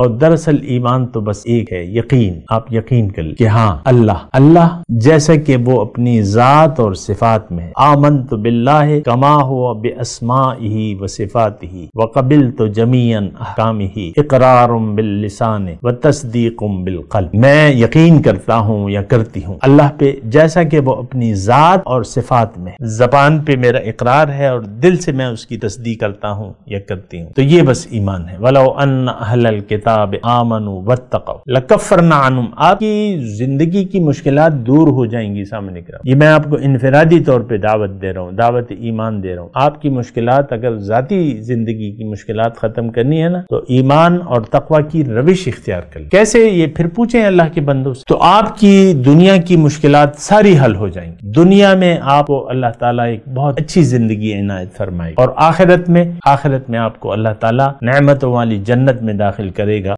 اور دراصل ایمان تو بس ایک ہے یقین آپ یقین کر لیں کہ ہاں اللہ اللہ جیسا کہ وہ اپنی ذات اور صفات میں آمن تو بلاہ کما ہوا بے اسما ہی و صفات ہی و قبل تو احکام ہی اقرار باللسان و تصدیق بالقلب میں یقین کرتا ہوں یا کرتی ہوں اللہ پہ جیسا کہ وہ اپنی ذات اور صفات میں زبان پہ میرا اقرار ہے اور دل سے میں اس کی تصدیق کرتا ہوں یا کرتی ہوں تو یہ بس ایمان ہے ولو ان کے किताब आमनु वत्तकव लकफरना आपकी जिंदगी की मुश्किल दूर हो जाएंगी सामने कराम ये मैं आपको इनफरादी तौर पर दावत दे रहा हूँ दावत ईमान दे रहा हूँ आपकी मुश्किल अगर ज़ाती जिंदगी की मुश्किल ख़त्म करनी है ना तो ईमान और तकवा की रविश इख्तियार कर कैसे ये फिर पूछे अल्लाह के बंदों से तो आपकी दुनिया की मुश्किल सारी हल हो जाएंगी दुनिया में आपको अल्लाह ताला एक बहुत अच्छी जिंदगी इनायत फरमाएगी और आखिरत में आखिरत में आपको अल्लाह ताला नेमतों वाली जन्नत में दाखिल करे